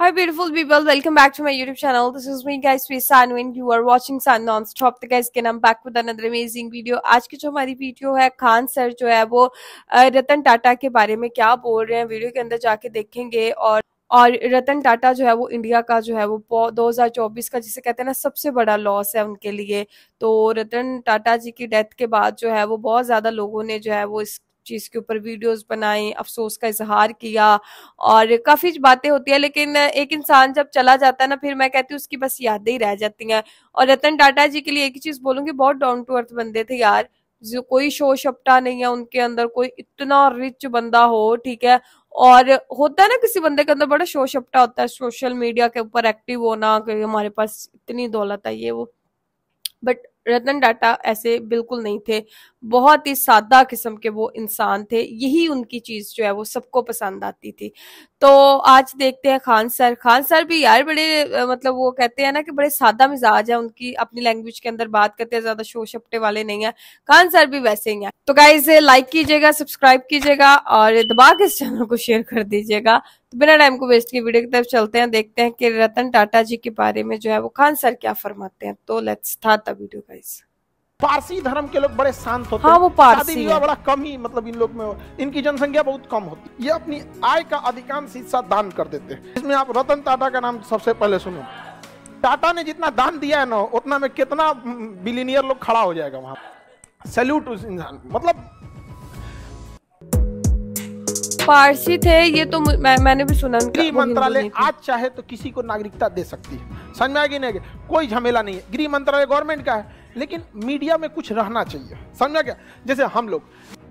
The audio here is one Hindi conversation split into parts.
Hi beautiful people, welcome back to my YouTube channel. This is me guys, we Sanwin. You are watching San Non-Stop. The guys, can I'm back with another amazing video. आज की जो हमारी वीडियो है खान सर जो है वो रतन टाटा के बारे में क्या बोल रहे हैं वीडियो के अंदर जाके देखेंगे और और रतन टाटा जो है वो इंडिया का जो है वो 2024 का जिसे कहते हैं ना सबसे बड़ा लॉस है उनके लिए तो रतन टाटा जी की डेथ के बाद जो है वो बहुत ज़्यादा लोगों ने जो है वो इस चीज़ के ऊपर वीडियोस बनाई अफसोस का इजहार किया और काफ़ी बातें होती है लेकिन एक इंसान जब चला जाता है ना फिर मैं कहती हूँ उसकी बस यादें ही रह जाती हैं और रतन टाटा जी के लिए एक ही चीज़ बोलूंगी बहुत डाउन टू अर्थ बंदे थे यार जो कोई शो शपटा नहीं है उनके अंदर कोई इतना रिच बंदा हो ठीक है और होता है ना किसी बंदे के अंदर बड़ा शो शपटा होता है सोशल मीडिया के ऊपर एक्टिव होना कि हमारे पास इतनी दौलत है ये वो बट रतन डाटा ऐसे बिल्कुल नहीं थे बहुत ही सादा किस्म के वो इंसान थे यही उनकी चीज़ जो है वो सबको पसंद आती थी तो आज देखते हैं खान सर खान सर भी यार बड़े मतलब वो कहते हैं ना कि बड़े सादा मिजाज है उनकी अपनी लैंग्वेज के अंदर बात करते हैं ज़्यादा शोर शपटे वाले नहीं है खान सर भी वैसे ही है तो गाइज लाइक कीजिएगा सब्सक्राइब कीजिएगा और दबा के इस चैनल को शेयर कर दीजिएगा तो बिना टाइम को वेस्ट की वीडियो की तरफ चलते हैं देखते हैं कि रतन टाटा जी के बारे में जो है वो खान सर क्या फरमाते हैं तो let's start the video guys Parsi धर्म के लोग बड़े शांत होते हाँ वो पारसी विवाह बड़ा कम ही मतलब इन लोग में इनकी जनसंख्या बहुत कम होती है ये अपनी आय का अधिकांश हिस्सा दान कर देते हैं इसमें आप रतन टाटा का नाम सबसे पहले सुनो टाटा ने जितना दान दिया है ना उतना में कितना बिलीनियर हम्म, लोग खड़ा हो जाएगा वहां सैल्यूट उस इंसान मतलब पारसी थे ये तो मैं, मैंने भी सुना गृह मंत्रालय आज चाहे तो किसी को नागरिकता दे सकती है समझ में आएगी नहीं कोई झमेला नहीं है गृह मंत्रालय गवर्नमेंट का है लेकिन मीडिया में कुछ रहना चाहिए समझा क्या जैसे हम लोग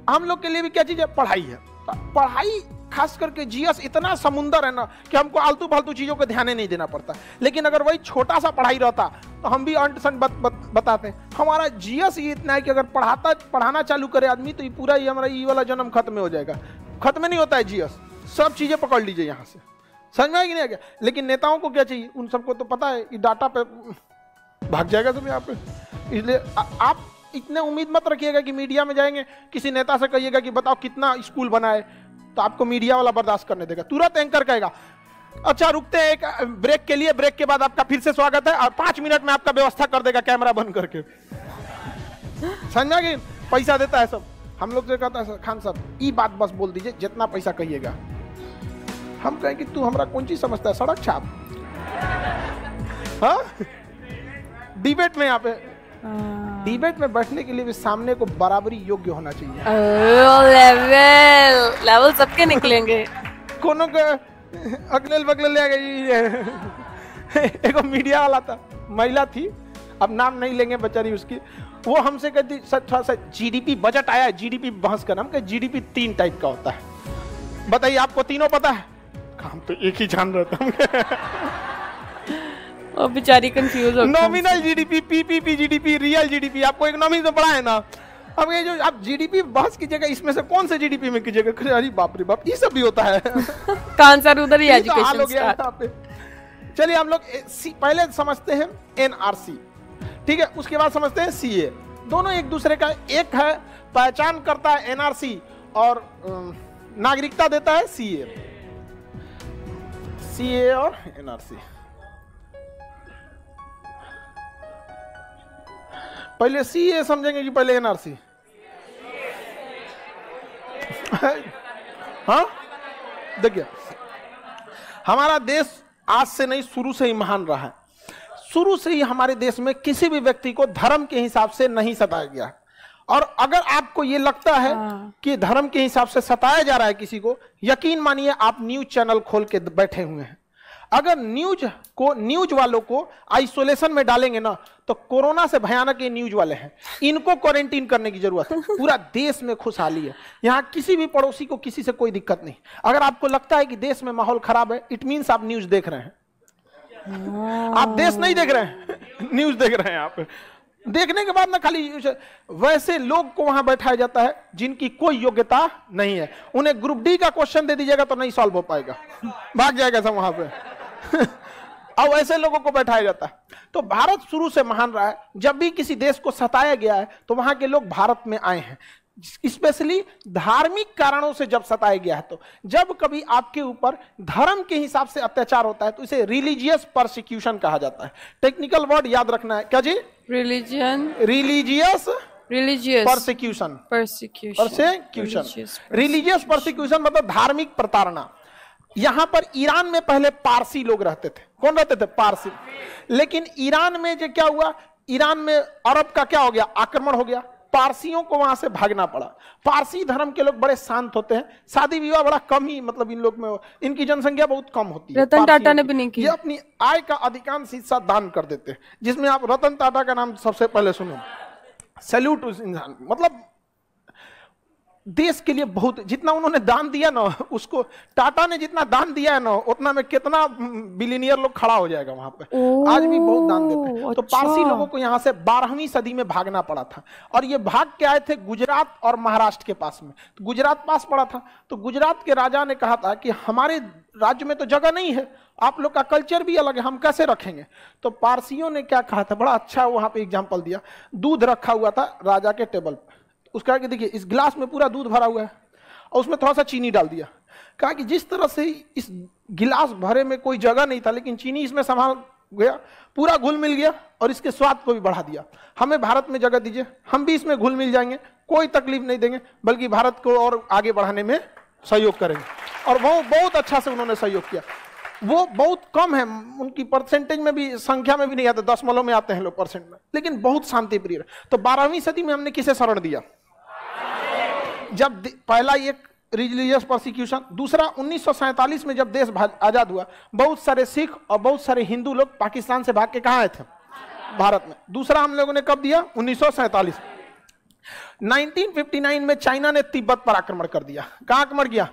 हम लोग के लिए भी क्या चीज़ है पढ़ाई है पढ़ाई खास करके जीएस इतना समुंदर है ना कि हमको आलतू फालतू चीज़ों को ध्यान नहीं देना पड़ता लेकिन अगर वही छोटा सा पढ़ाई रहता तो हम भी अंट संट बत, बत, बताते हमारा जीएस ये इतना है कि अगर पढ़ाता पढ़ाना चालू करे आदमी तो ये पूरा ये हमारा ये वाला जन्म खत्म हो जाएगा खत्म नहीं होता है जीएस सब चीज़ें पकड़ लीजिए यहाँ से समझ में आएगी नहीं आ लेकिन नेताओं को क्या चाहिए उन सबको तो पता है ये डाटा पे भाग जाएगा सब यहाँ पे इसलिए आप इतने उम्मीद मत रखिएगा कि मीडिया में जाएंगे किसी नेता से कहिएगा कि बताओ कितना स्कूल बनाए तो आपको मीडिया वाला बर्दाश्त करने देगा तुरंत एंकर कहेगा अच्छा रुकते हैं एक ब्रेक के लिए ब्रेक के बाद आपका फिर से स्वागत है और पांच मिनट में आपका व्यवस्था कर देगा कैमरा बंद करके समझा कि पैसा देता है सब हम लोग जो तो कहता है खान साहब ये बात बस बोल दीजिए जितना पैसा कहिएगा हम कहें कि तू हमारा कौन चीज समझता है सड़क छाप हाँ डिबेट में यहाँ पे हाँ। डिबेट में बैठने के लिए भी सामने को बराबरी योग्य होना चाहिए लेवल लेवल सबके निकलेंगे कोनो के अगले बगले ले गई एक मीडिया वाला था महिला थी अब नाम नहीं लेंगे बेचारी उसकी वो हमसे कहती सर थोड़ा सा जीडीपी बजट आया जीडीपी बहस का नाम जीडीपी तीन टाइप का होता है बताइए आपको तीनों पता है काम तो एक ही जान रहता हूँ और बेचारी कंफ्यूज हो nominal GDP PPP GDP real GDP आपको इकोनॉमिक्स में पढ़ा है ना अब ये जो आप जीडीपी बहस कीजिएगा इसमें से कौन से जीडीपी में कीजिएगा अरे बाप रे बाप ये सब भी होता है आंसर उधर ही एजुकेशन तो चलिए हम लोग पहले समझते हैं एनआरसी ठीक है उसके बाद समझते हैं सीए दोनों एक दूसरे का एक है पहचान करता है एनआरसी और नागरिकता देता है सीए सीए और एनआरसी पहले सी ए समझेंगे कि पहले एनआरसी हाँ देखिए हमारा देश आज से नहीं शुरू से ही महान रहा है शुरू से ही हमारे देश में किसी भी व्यक्ति को धर्म के हिसाब से नहीं सताया गया और अगर आपको ये लगता है हाँ। कि धर्म के हिसाब से सताया जा रहा है किसी को यकीन मानिए आप न्यूज चैनल खोल के बैठे हुए हैं अगर न्यूज को न्यूज वालों को आइसोलेशन में डालेंगे ना तो कोरोना से भयानक ये न्यूज वाले हैं इनको क्वारंटीन करने की जरूरत है पूरा देश में खुशहाली है यहाँ किसी भी पड़ोसी को किसी से कोई दिक्कत नहीं अगर आपको लगता है कि देश में माहौल खराब है इट मीन्स आप न्यूज देख रहे हैं आप देश नहीं देख रहे हैं न्यूज देख रहे हैं आप देखने के बाद ना खाली वैसे लोग को वहां बैठाया जाता है जिनकी कोई योग्यता नहीं है उन्हें ग्रुप डी का क्वेश्चन दे दीजिएगा तो नहीं सॉल्व हो पाएगा भाग जाएगा सब वहां पे अब ऐसे लोगों को बैठाया जाता है तो भारत शुरू से महान रहा है जब भी किसी देश को सताया गया है तो वहां के लोग भारत में आए हैं स्पेशली धार्मिक कारणों से जब सताया गया है तो जब कभी आपके ऊपर धर्म के हिसाब से अत्याचार होता है तो इसे रिलीजियस परसिक्यूशन कहा जाता है टेक्निकल वर्ड याद रखना है क्या जी religion religious religious persecution persecution persecution religious persecution मतलब धार्मिक प्रताड़ना यहां पर ईरान में पहले पारसी लोग रहते थे कौन रहते थे पारसी लेकिन ईरान में जो क्या हुआ ईरान में अरब का क्या हो गया आक्रमण हो गया पारसियों को वहां से भागना पड़ा पारसी धर्म के लोग बड़े शांत होते हैं शादी विवाह बड़ा कम ही मतलब इन लोग में इनकी जनसंख्या बहुत कम होती है रतन टाटा ने भी नहीं की ये अपनी आय का अधिकांश हिस्सा दान कर देते हैं जिसमें आप रतन टाटा का नाम सबसे पहले सुनो सैल्यूट उस इंसान मतलब देश के लिए बहुत जितना उन्होंने दान दिया ना उसको टाटा ने जितना दान दिया है ना उतना में कितना बिलीनियर लोग खड़ा हो जाएगा वहां पर आज भी बहुत दान देते हैं तो अच्छा। तो पारसी लोगों को यहाँ से बारहवीं सदी में भागना पड़ा था और ये भाग के आए थे गुजरात और महाराष्ट्र के पास में तो गुजरात पास पड़ा था तो गुजरात के राजा ने कहा था कि हमारे राज्य में तो जगह नहीं है आप लोग का कल्चर भी अलग है हम कैसे रखेंगे तो पारसियों ने क्या कहा था बड़ा अच्छा वहां पे एग्जाम्पल दिया दूध रखा हुआ था राजा के टेबल पर उसका कि देखिए इस गिलास में पूरा दूध भरा हुआ है और उसमें थोड़ा सा चीनी डाल दिया कहा कि जिस तरह से इस गिलास भरे में कोई जगह नहीं था लेकिन चीनी इसमें संभाल गया पूरा घुल मिल गया और इसके स्वाद को भी बढ़ा दिया हमें भारत में जगह दीजिए हम भी इसमें घुल मिल जाएंगे कोई तकलीफ नहीं देंगे बल्कि भारत को और आगे बढ़ाने में सहयोग करेंगे और वो बहुत अच्छा से उन्होंने सहयोग किया वो बहुत कम है उनकी परसेंटेज में भी संख्या में भी नहीं आता दस मलों में आते हैं लोग परसेंट में लेकिन बहुत शांति प्रिय तो बारहवीं सदी में हमने किसे शरण दिया जब पहला एक रिलीजियस प्रोसिक्यूशन दूसरा उन्नीस में जब देश आज़ाद हुआ बहुत सारे सिख और बहुत सारे हिंदू लोग पाकिस्तान से भाग के कहाँ आए थे भारत में दूसरा हम लोगों ने कब दिया उन्नीस 1959 में चाइना ने तिब्बत पर आक्रमण कर दिया कहाँ आक्रमण किया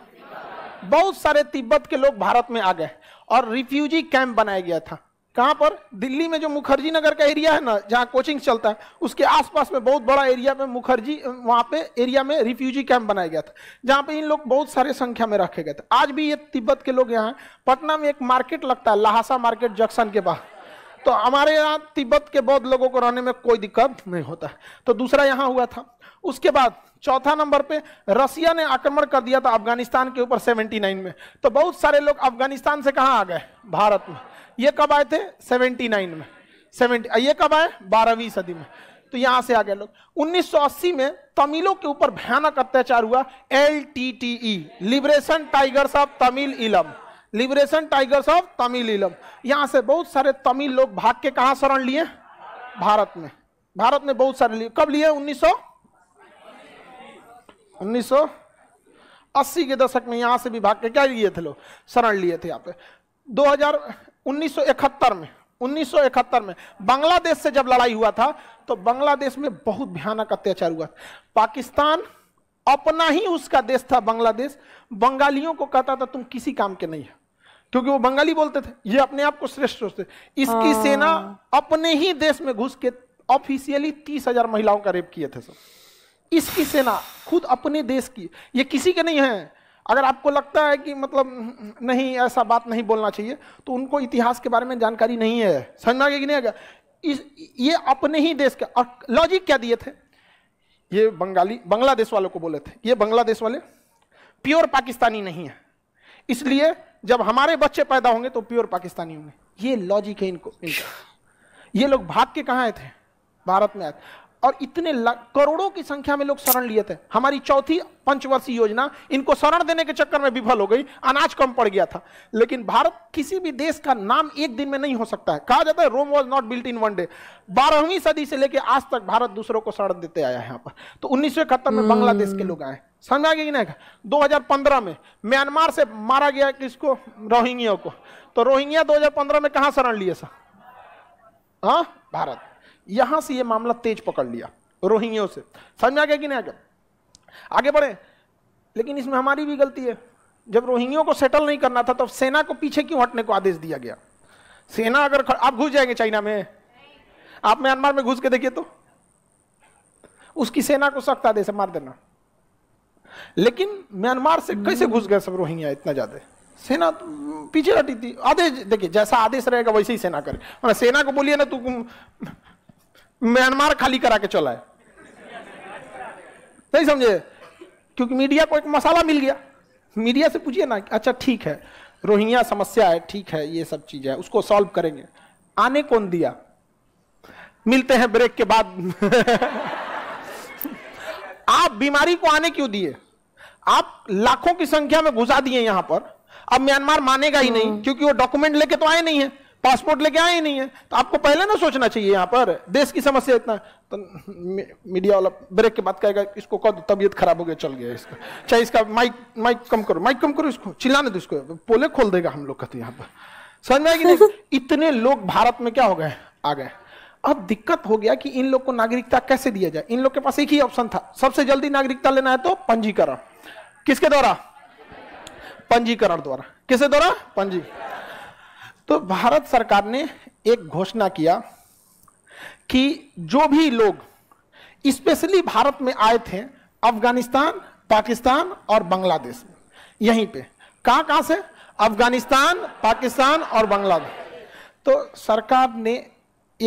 बहुत सारे तिब्बत के लोग भारत में आ गए और रिफ्यूजी कैंप बनाया गया था कहाँ पर दिल्ली में जो मुखर्जी नगर का एरिया है ना जहाँ कोचिंग चलता है उसके आसपास में बहुत बड़ा एरिया में मुखर्जी वहाँ पे एरिया में रिफ्यूजी कैंप बनाया गया था जहाँ पे इन लोग बहुत सारे संख्या में रखे गए थे आज भी ये तिब्बत के लोग यहाँ पटना में एक मार्केट लगता है लहासा मार्केट जंक्शन के बाहर तो हमारे यहाँ तिब्बत के बौद्ध लोगों को रहने में कोई दिक्कत नहीं होता है तो दूसरा यहाँ हुआ था उसके बाद चौथा नंबर पे रसिया ने आक्रमण कर दिया था अफगानिस्तान के ऊपर 79 में तो बहुत सारे लोग अफगानिस्तान से कहाँ आ गए भारत में ये कब आए थे 79 में 70 ये कब आए बारहवीं सदी में तो यहां से आ गए लोग 1980 में तमिलों के ऊपर भयानक अत्याचार हुआ L T T E liberation tigers of Tamil Eelam liberation tigers of Tamil इलम यहां से बहुत सारे तमिल लोग भाग के कहा शरण लिए भारत में भारत में बहुत सारे लिए कब लिए उन्नीस सौ उन्नीस के दशक में यहां से भी भाग के क्या लिए थे लोग शरण लिए थे यहाँ पे 1971 में 1971 में बांग्लादेश से जब लड़ाई हुआ था तो बांग्लादेश में बहुत भयानक अत्याचार हुआ पाकिस्तान अपना ही उसका देश था बांग्लादेश बंगालियों को कहता था तुम किसी काम के नहीं है क्योंकि वो बंगाली बोलते थे ये अपने आप को श्रेष्ठ सोचते इसकी हाँ। सेना अपने ही देश में घुस के ऑफिशियली तीस हजार महिलाओं का रेप किए थे सब इसकी सेना खुद अपने देश की ये किसी के नहीं है अगर आपको लगता है कि मतलब नहीं ऐसा बात नहीं बोलना चाहिए तो उनको इतिहास के बारे में जानकारी नहीं है समझ में आ गया कि नहीं आएगा इस ये अपने ही देश का और लॉजिक क्या दिए थे ये बंगाली बांग्लादेश वालों को बोले थे ये बांग्लादेश वाले प्योर पाकिस्तानी नहीं है इसलिए जब हमारे बच्चे पैदा होंगे तो प्योर पाकिस्तानी होंगे ये लॉजिक है इनको इनका ये लोग भाग के कहाँ आए थे भारत में आए और इतने करोड़ों की संख्या में लोग शरण लिए थे हमारी चौथी पंचवर्षीय योजना इनको शरण देने के चक्कर में विफल हो गई अनाज कम पड़ गया था लेकिन भारत किसी भी देश का नाम एक दिन में नहीं हो सकता है कहा जाता है Rome was not built in one day बारहवीं सदी से लेकर आज तक भारत दूसरों को शरण देते आया है यहाँ पर तो उन्नीस में बांग्लादेश के हम्म। लोग आए समझा गया कि नहीं दो हजार में म्यांमार से मारा गया किसको रोहिंग्या को तो रोहिंग्या दो में कहा शरण लिए सर हाँ भारत यहां से ये मामला तेज पकड़ लिया रोहिंग्यों से समझ में आ गया कि नहीं आ गया आगे बढ़े लेकिन इसमें हमारी भी गलती है जब रोहिंग्यों को सेटल नहीं करना था तो सेना को पीछे क्यों हटने को आदेश दिया गया सेना अगर आप घुस जाएंगे चाइना में आप म्यांमार में घुस के देखिए तो उसकी सेना को सख्त आदेश मार देना लेकिन म्यांमार से कैसे घुस गए सब रोहिंग्या इतना ज्यादा सेना तो पीछे हटी थी आदेश देखिए जैसा आदेश रहेगा वैसे ही सेना करे मतलब सेना को बोलिए ना तू म्यांमार खाली करा के चला है नहीं समझे क्योंकि मीडिया को एक मसाला मिल गया मीडिया से पूछिए ना अच्छा ठीक है रोहिंग्या समस्या है ठीक है ये सब चीज है उसको सॉल्व करेंगे आने कौन दिया मिलते हैं ब्रेक के बाद आप बीमारी को आने क्यों दिए आप लाखों की संख्या में घुसा दिए यहां पर अब म्यांमार मानेगा ही नहीं क्योंकि वो डॉक्यूमेंट लेके तो आए नहीं है पासपोर्ट लेके आए ही नहीं है तो आपको पहले ना सोचना चाहिए यहाँ पर देश की समस्या इतना तो मीडिया वाला ब्रेक के बाद कहेगा इसको कह दो तबियत खराब हो गया चल गया इसका चाहे इसका माइक माइक कम करो माइक कम करो इसको चिल्लाने दो इसको पोले खोल देगा हम लोग कहते तो यहाँ पर समझ में आएगी नहीं इतने लोग भारत में क्या हो गए आ गए अब दिक्कत हो गया कि इन लोग को नागरिकता कैसे दिया जाए इन लोग के पास एक ही ऑप्शन था सबसे जल्दी नागरिकता लेना है तो पंजीकरण किसके द्वारा पंजीकरण द्वारा किसके द्वारा पंजीकरण तो भारत सरकार ने एक घोषणा किया कि जो भी लोग स्पेशली भारत में आए थे अफगानिस्तान पाकिस्तान और बांग्लादेश में यहीं पे कहाँ कहाँ से अफगानिस्तान पाकिस्तान और बांग्लादेश तो सरकार ने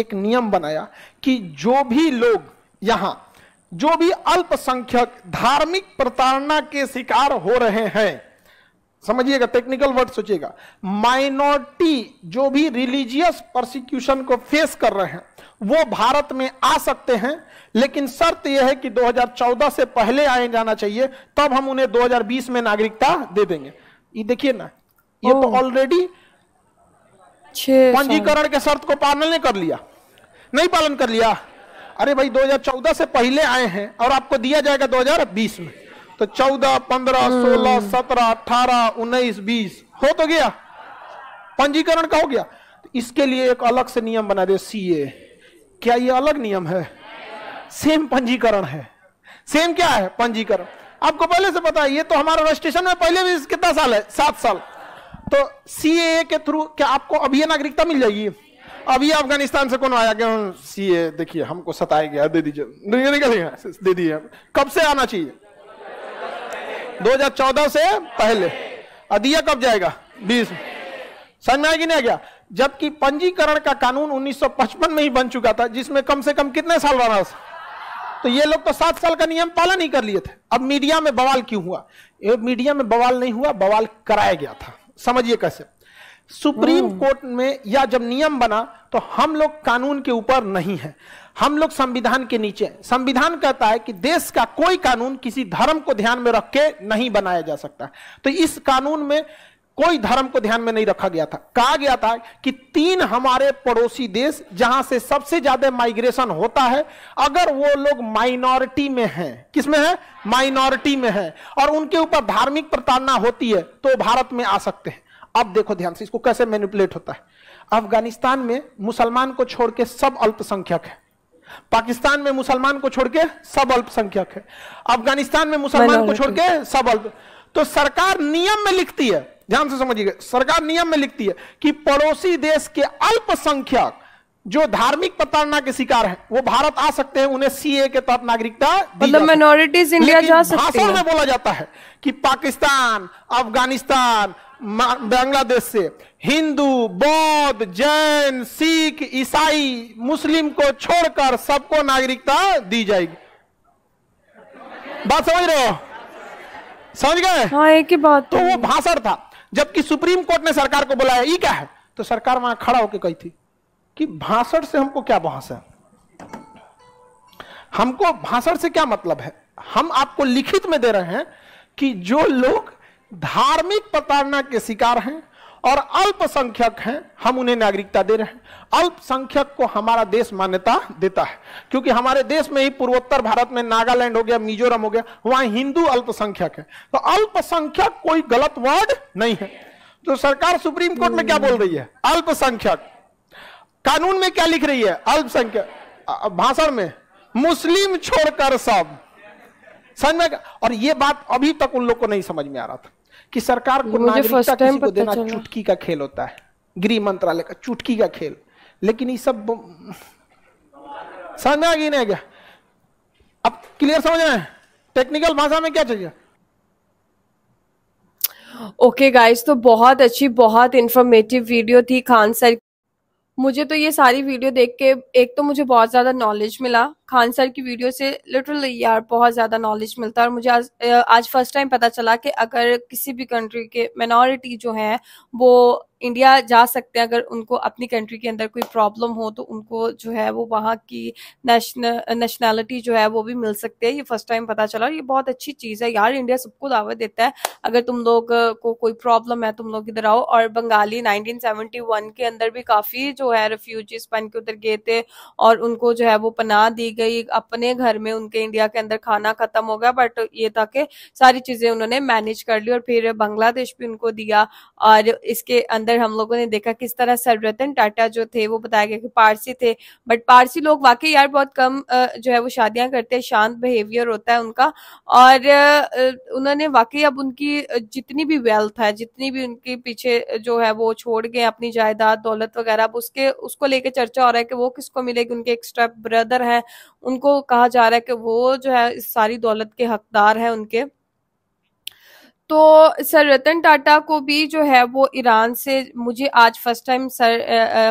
एक नियम बनाया कि जो भी लोग यहाँ जो भी अल्पसंख्यक धार्मिक प्रताड़ना के शिकार हो रहे हैं समझिएगा टेक्निकल वर्ड सोचिएगा माइनॉरिटी जो भी रिलीजियस प्रोसिक्यूशन को फेस कर रहे हैं वो भारत में आ सकते हैं लेकिन शर्त यह है कि 2014 से पहले आए जाना चाहिए तब हम उन्हें 2020 में नागरिकता दे देंगे ये देखिए ना ये तो ऑलरेडी पंजीकरण के शर्त को पालन नहीं कर लिया नहीं पालन कर लिया अरे भाई 2014 से पहले आए हैं और आपको दिया जाएगा 2020 में तो चौदह पंद्रह हाँ। सोलह सत्रह अठारह उन्नीस बीस हो तो गया पंजीकरण का हो गया तो इसके लिए एक अलग से नियम बना दे सी ए क्या ये अलग नियम है सेम पंजीकरण है सेम क्या है पंजीकरण आपको पहले से पता है ये तो हमारा रजिस्ट्रेशन में पहले भी कितना साल है सात साल तो सी के थ्रू क्या आपको अभी नागरिकता मिल जाएगी अभी अफगानिस्तान से कौन आया क्या हाँ, सी ए देखिए हमको सताया गया दे दीजिए दे दिए कब से आना चाहिए 2014 से पहले अधिया कब जाएगा 20 समझ में नहीं गया जबकि पंजीकरण का कानून 1955 में ही बन चुका था जिसमें कम से कम कितने साल था तो ये लोग तो सात साल का नियम पालन ही कर लिए थे अब मीडिया में बवाल क्यों हुआ ये मीडिया में बवाल नहीं हुआ बवाल कराया गया था समझिए कैसे सुप्रीम हम्म। कोर्ट में या जब नियम बना तो हम लोग कानून के ऊपर नहीं है हम लोग संविधान के नीचे संविधान कहता है कि देश का कोई कानून किसी धर्म को ध्यान में रख के नहीं बनाया जा सकता तो इस कानून में कोई धर्म को ध्यान में नहीं रखा गया था कहा गया था कि तीन हमारे पड़ोसी देश जहां से सबसे ज्यादा माइग्रेशन होता है अगर वो लोग माइनॉरिटी में हैं किसमें है माइनॉरिटी में है और उनके ऊपर धार्मिक प्रताड़ना होती है तो भारत में आ सकते हैं अब देखो ध्यान से इसको कैसे मैनिपुलेट होता है अफगानिस्तान में मुसलमान को छोड़ के सब अल्पसंख्यक है पाकिस्तान में मुसलमान को छोड़ के सब अल्पसंख्यक है अफगानिस्तान में मुसलमान को छोड़ के सब अल्प तो सरकार नियम में लिखती है ध्यान से समझिएगा सरकार नियम में लिखती है कि पड़ोसी देश के अल्पसंख्यक जो धार्मिक प्रताड़ना के शिकार है वो भारत आ सकते हैं उन्हें सीए के तहत नागरिकता मतलब माइनॉरिटीज इंडिया जा सकती है में बोला जाता है कि पाकिस्तान अफगानिस्तान बांग्लादेश से हिंदू बौद्ध जैन सिख ईसाई मुस्लिम को छोड़कर सबको नागरिकता दी जाएगी बात समझ रहे हो समझ गए हाँ, एक ही बात तो वो भाषण था जबकि सुप्रीम कोर्ट ने सरकार को बुलाया ये क्या है तो सरकार वहां खड़ा होकर कही थी कि भाषण से हमको क्या बहस है हमको भाषण से क्या मतलब है हम आपको लिखित में दे रहे हैं कि जो लोग धार्मिक प्रताड़ना के शिकार हैं और अल्पसंख्यक हैं हम उन्हें नागरिकता दे रहे हैं अल्पसंख्यक को हमारा देश मान्यता देता है क्योंकि हमारे देश में ही पूर्वोत्तर भारत में नागालैंड हो गया मिजोरम हो गया वहां हिंदू अल्पसंख्यक है तो अल्पसंख्यक कोई गलत वर्ड नहीं है तो सरकार सुप्रीम कोर्ट में क्या बोल रही है अल्पसंख्यक कानून में क्या लिख रही है अल्पसंख्यक भाषण में मुस्लिम छोड़कर सब समझ में और ये बात अभी तक उन लोग को नहीं समझ में आ रहा था कि सरकार को नागरिकता किसी को देना चुटकी का खेल होता है गृह मंत्रालय का चुटकी का खेल लेकिन ये सब समझ में आ गई नहीं क्या अब क्लियर समझ रहे हैं टेक्निकल भाषा में क्या चाहिए ओके okay गाइस तो बहुत अच्छी बहुत इंफॉर्मेटिव वीडियो थी खान सर मुझे तो ये सारी वीडियो देख के एक तो मुझे बहुत ज़्यादा नॉलेज मिला खान सर की वीडियो से लिटरली यार बहुत ज़्यादा नॉलेज मिलता है और मुझे आज आज फर्स्ट टाइम पता चला कि अगर किसी भी कंट्री के माइनॉरिटी जो है वो इंडिया जा सकते हैं अगर उनको अपनी कंट्री के अंदर कोई प्रॉब्लम हो तो उनको जो है वो वहाँ की नेशनल नेशनैलिटी जो है वो भी मिल सकती है ये फर्स्ट टाइम पता चला और ये बहुत अच्छी चीज़ है यार इंडिया सबको दावत देता है अगर तुम लोग को कोई प्रॉब्लम है तुम लोग इधर आओ और बंगाली नाइनटीन के अंदर भी काफ़ी जो है रेफ्यूजीज बन के उधर गए थे और उनको जो है वो पनाह दी गई अपने घर में उनके इंडिया के अंदर खाना ख़त्म हो गया बट ये था कि सारी चीज़ें उन्होंने मैनेज कर ली और फिर बांग्लादेश भी उनको दिया और इसके अंदर अंदर हम लोगों ने देखा किस तरह सर रतन टाटा जो थे वो बताया गया कि पारसी थे बट पारसी लोग वाकई यार बहुत कम जो है वो शादियां करते हैं शांत बिहेवियर होता है उनका और उन्होंने वाकई अब उनकी जितनी भी वेल्थ है जितनी भी उनके पीछे जो है वो छोड़ गए अपनी जायदाद दौलत वगैरह अब उसके उसको लेके चर्चा हो रहा है कि वो किसको मिलेगी उनके एक्स्ट्रा ब्रदर है उनको कहा जा रहा है कि वो जो है इस सारी दौलत के हकदार है उनके तो सर रतन टाटा को भी जो है वो ईरान से मुझे आज first time sir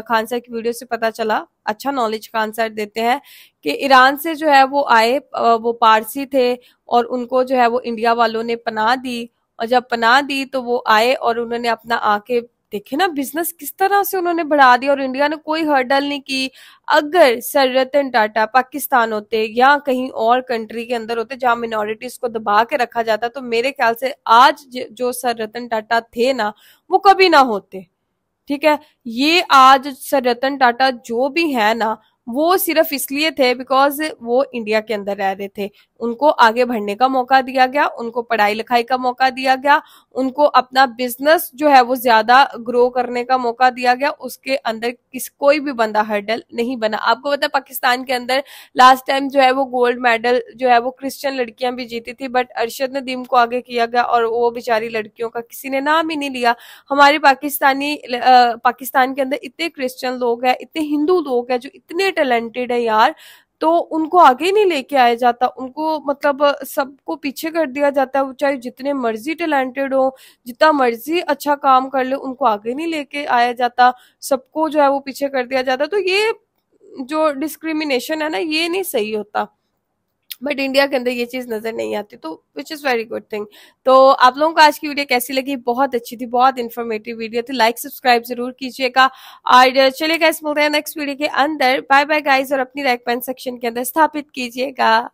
Khan sir की वीडियो से पता चला अच्छा नॉलेज खान सर देते हैं कि ईरान से जो है वो आए वो पारसी थे और उनको जो है वो इंडिया वालों ने पनाह दी और जब पनाह दी तो वो आए और उन्होंने अपना आके देखे ना बिजनेस किस तरह से उन्होंने बढ़ा दिया और इंडिया ने कोई हर्डल नहीं की अगर सर रतन टाटा पाकिस्तान होते या कहीं और कंट्री के अंदर होते जहां मिनोरिटीज को दबा के रखा जाता तो मेरे ख्याल से आज जो सर रतन टाटा थे ना वो कभी ना होते ठीक है ये आज सर रतन टाटा जो भी है ना वो सिर्फ इसलिए थे बिकॉज वो इंडिया के अंदर रह रहे थे उनको आगे बढ़ने का मौका दिया गया उनको पढ़ाई लिखाई का मौका दिया गया उनको अपना बिजनेस जो है वो ज्यादा ग्रो करने का मौका दिया गया उसके अंदर किस कोई भी बंदा हर्डल नहीं बना आपको पता पाकिस्तान के अंदर लास्ट टाइम जो है वो गोल्ड मेडल जो है वो क्रिश्चियन लड़कियां भी जीती थी बट अरशद नदीम को आगे किया गया और वो बेचारी लड़कियों का किसी ने नाम ही नहीं लिया हमारे पाकिस्तानी पाकिस्तान के अंदर इतने क्रिश्चियन लोग हैं इतने हिंदू लोग हैं जो इतने टैलेंटेड है यार तो उनको आगे नहीं लेके आया जाता उनको मतलब सबको पीछे कर दिया जाता है चाहे जितने मर्जी टैलेंटेड हो जितना मर्जी अच्छा काम कर ले उनको आगे नहीं लेके आया जाता सबको जो है वो पीछे कर दिया जाता तो ये जो डिस्क्रिमिनेशन है ना ये नहीं सही होता बट इंडिया के अंदर ये चीज़ नज़र नहीं आती तो which is very good thing तो आप लोगों को आज की वीडियो कैसी लगी बहुत अच्छी थी बहुत इन्फॉर्मेटिव वीडियो थी लाइक सब्सक्राइब जरूर कीजिएगा और चलेगा इस मिलते हैं नेक्स्ट वीडियो के अंदर बाय बाय गाइज और अपनी कमेंट सेक्शन के अंदर स्थापित कीजिएगा